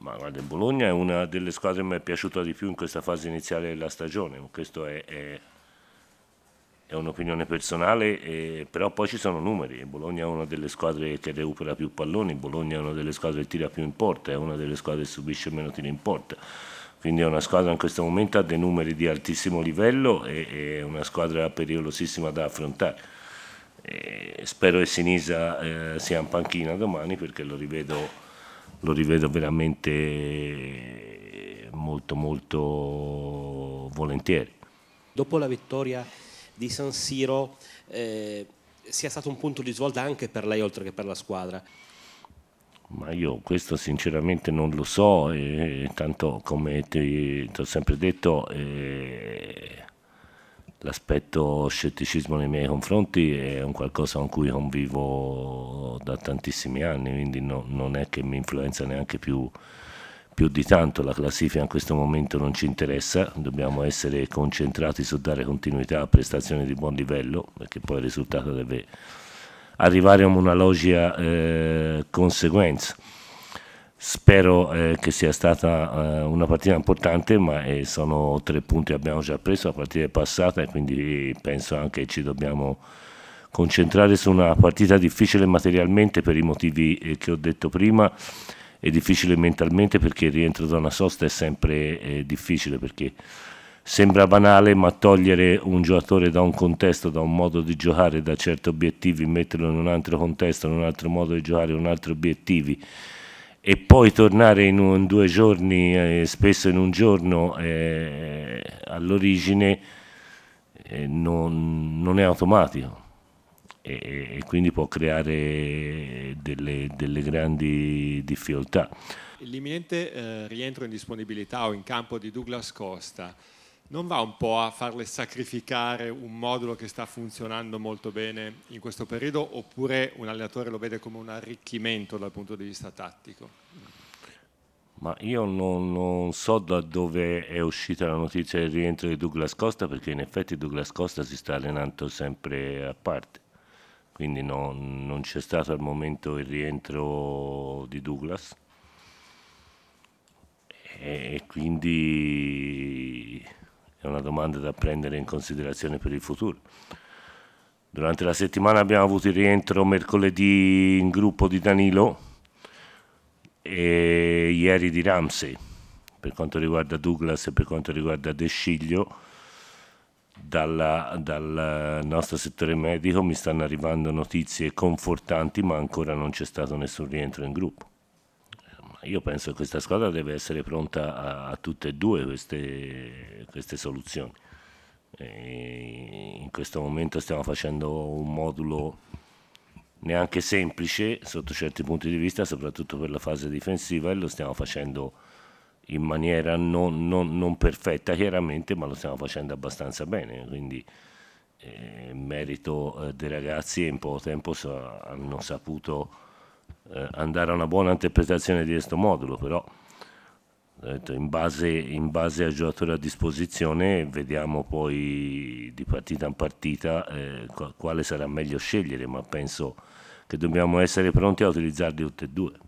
Ma guarda, il Bologna è una delle squadre che mi è piaciuta di più in questa fase iniziale della stagione, questo è, è, è un'opinione personale, e, però poi ci sono numeri, il Bologna è una delle squadre che recupera più palloni, il Bologna è una delle squadre che tira più in porta, è una delle squadre che subisce meno tiri in porta, quindi è una squadra in questo momento ha dei numeri di altissimo livello e è una squadra pericolosissima da affrontare. E spero che Sinisa eh, sia in panchina domani perché lo rivedo lo rivedo veramente molto molto volentieri. Dopo la vittoria di San Siro eh, sia stato un punto di svolta anche per lei oltre che per la squadra? Ma io questo sinceramente non lo so, eh, tanto come ti, ti, ho sempre detto, eh, l'aspetto scetticismo nei miei confronti è un qualcosa con cui convivo da tantissimi anni, quindi no, non è che mi influenza neanche più, più di tanto la classifica in questo momento non ci interessa, dobbiamo essere concentrati su dare continuità a prestazioni di buon livello, perché poi il risultato deve arrivare a una logica eh, conseguenza. Spero eh, che sia stata eh, una partita importante, ma eh, sono tre punti che abbiamo già preso la partita è passata e quindi penso anche che ci dobbiamo concentrare su una partita difficile materialmente per i motivi eh, che ho detto prima e difficile mentalmente perché il rientro da una sosta è sempre eh, difficile perché sembra banale ma togliere un giocatore da un contesto, da un modo di giocare, da certi obiettivi, metterlo in un altro contesto, in un altro modo di giocare, in altri obiettivi e poi tornare in, un, in due giorni, eh, spesso in un giorno eh, all'origine eh, non, non è automatico e, e quindi può creare delle, delle grandi difficoltà. L'imminente eh, rientro in disponibilità o in campo di Douglas Costa non va un po' a farle sacrificare un modulo che sta funzionando molto bene in questo periodo oppure un allenatore lo vede come un arricchimento dal punto di vista tattico? Ma io non, non, so da dove è uscita la notizia del rientro di Douglas Costa perché in effetti Douglas Costa si sta allenando sempre a parte quindi no, non c'è stato al momento il rientro di Douglas e quindi è una domanda da prendere in considerazione per il futuro. Durante la settimana abbiamo avuto il rientro mercoledì in gruppo di Danilo e ieri di Ramsey per quanto riguarda Douglas e per quanto riguarda Desciglio. Sciglio dalla, dal nostro settore medico mi stanno arrivando notizie confortanti, ma ancora non c'è stato nessun rientro in gruppo. Io penso che questa squadra deve essere pronta a, a tutte e due queste, queste soluzioni. E in questo momento stiamo facendo un modulo neanche semplice sotto certi punti di vista, soprattutto per la fase difensiva, e lo stiamo facendo in maniera non, non, non, perfetta chiaramente, ma lo stiamo facendo abbastanza bene, quindi eh, merito eh, dei ragazzi in poco tempo sa, hanno saputo eh, andare a una buona interpretazione di questo modulo, però in base, in base, al giocatore a disposizione vediamo poi di partita in partita eh, quale sarà meglio scegliere, ma penso che dobbiamo essere pronti a utilizzarli tutti e due.